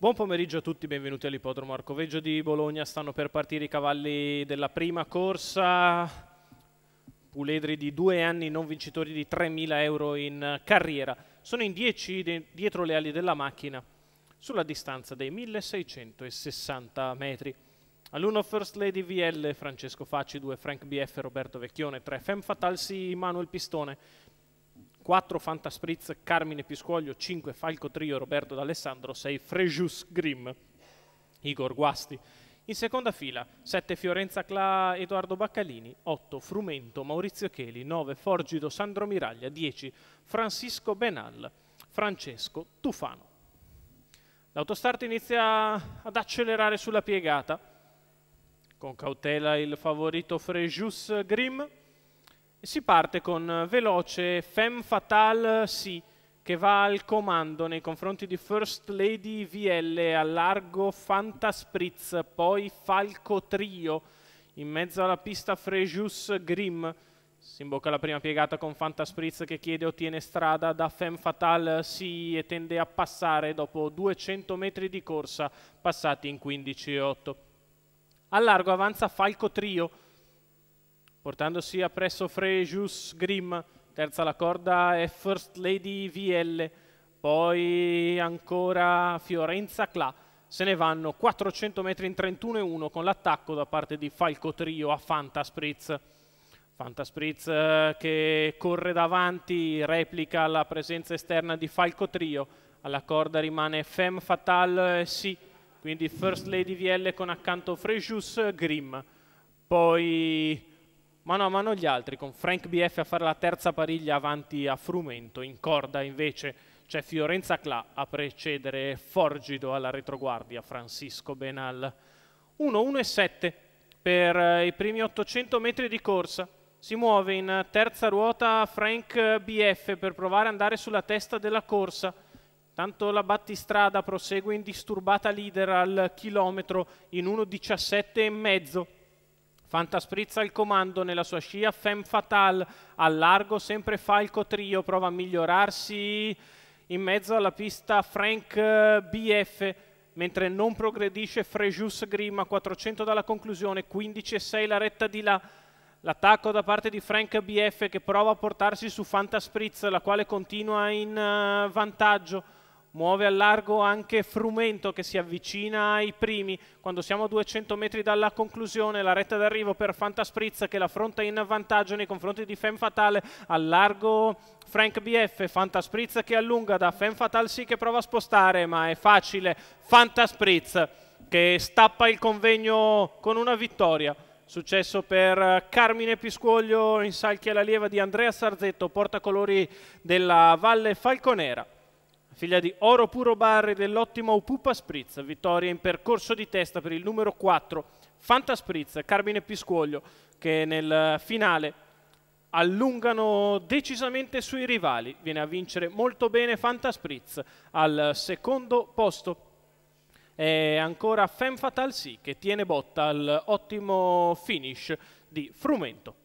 Buon pomeriggio a tutti, benvenuti all'ippodromo Arcoveggio di Bologna. Stanno per partire i cavalli della prima corsa. Puledri di due anni, non vincitori di 3.000 euro in carriera. Sono in 10 dietro le ali della macchina, sulla distanza dei 1660 metri. All'uno First Lady VL, Francesco Facci, 2 Frank BF, Roberto Vecchione, 3 Femme Fatalsi, Manuel Pistone, 4 Fantaspritz, Carmine Piscuoglio, 5 Falco Trio, Roberto D'Alessandro, 6 Frejus Grimm, Igor Guasti. In seconda fila 7 Fiorenza Cla Edoardo Baccalini, 8 Frumento Maurizio Cheli, 9 Forgido Sandro Miraglia, 10 Francisco Benal, Francesco Tufano. L'autostart inizia ad accelerare sulla piegata. Con cautela il favorito Frejus Grimm e si parte con eh, veloce Femme Fatale Si, che va al comando nei confronti di First Lady VL, a largo Fantaspritz, poi Falco Trio, in mezzo alla pista Frejus Grim. si imbocca la prima piegata con Fantaspritz che chiede ottiene strada da Femme Fatale si e tende a passare dopo 200 metri di corsa passati in 15,8. Al largo avanza Falco Trio portandosi appresso Frejus Grimm, terza la corda è First Lady VL, poi ancora Fiorenza Cla. Se ne vanno 400 metri in 31-1 con l'attacco da parte di Falco Trio a Fanta Spritz. Fanta Spritz eh, che corre davanti, replica la presenza esterna di Falco Trio. Alla corda rimane Femme Fatale, eh, sì, quindi First Lady VL con accanto Frejus Grimm. Poi mano a mano gli altri, con Frank BF a fare la terza pariglia avanti a Frumento, in corda invece c'è Fiorenza Cla a precedere Forgido alla retroguardia, Francisco Benal. 1-1-7 e per eh, i primi 800 metri di corsa. Si muove in terza ruota Frank BF per provare ad andare sulla testa della corsa. Tanto la battistrada prosegue indisturbata leader al chilometro in 1.17 e mezzo. Fantasprizza il comando nella sua scia, Femme Fatale al largo, sempre Falco Trio, prova a migliorarsi in mezzo alla pista Frank BF, mentre non progredisce Frejus Grima, 400 dalla conclusione, 15 e 6 la retta di là. L'attacco da parte di Frank BF che prova a portarsi su Fantaspritz, la quale continua in eh, vantaggio muove al largo anche Frumento che si avvicina ai primi, quando siamo a 200 metri dalla conclusione, la retta d'arrivo per Fantaspritz che la affronta in vantaggio nei confronti di Femme Fatale, al largo Frank BF, Fantaspritz che allunga da Femme Fatale sì che prova a spostare, ma è facile, Fantaspritz che stappa il convegno con una vittoria. Successo per Carmine Piscuoglio in salchi alla lieva di Andrea Sarzetto, portacolori della Valle Falconera figlia di Oro Puro Barri dell'ottimo Pupa Spritz, vittoria in percorso di testa per il numero 4 Fanta Spritz, Carmine Piscuoglio che nel finale allungano decisamente sui rivali, viene a vincere molto bene Fanta Spritz al secondo posto. E ancora Femme Fatal Sì che tiene botta al ottimo finish di Frumento.